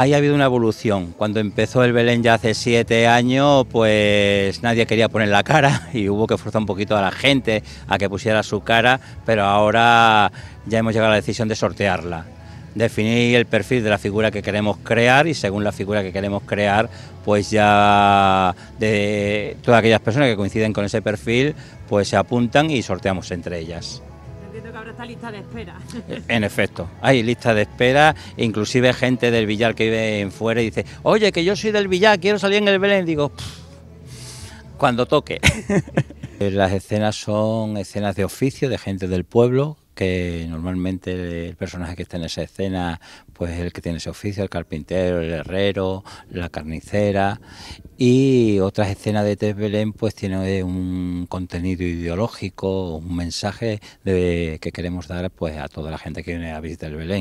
Ahí ha habido una evolución. Cuando empezó el Belén ya hace siete años, pues nadie quería poner la cara y hubo que forzar un poquito a la gente a que pusiera su cara, pero ahora ya hemos llegado a la decisión de sortearla. Definir el perfil de la figura que queremos crear y según la figura que queremos crear, pues ya de todas aquellas personas que coinciden con ese perfil, pues se apuntan y sorteamos entre ellas que ahora lista de espera. En efecto, hay lista de espera, inclusive gente del Villar que vive en fuera y dice, oye, que yo soy del Villar, quiero salir en el Belén. Digo, cuando toque. Eh, las escenas son escenas de oficio, de gente del pueblo que normalmente el personaje que está en esa escena, pues el que tiene ese oficio, el carpintero, el herrero, la carnicera, y otras escenas de TES Belén, pues tiene un contenido ideológico, un mensaje que queremos dar pues a toda la gente que viene a visitar el Belén.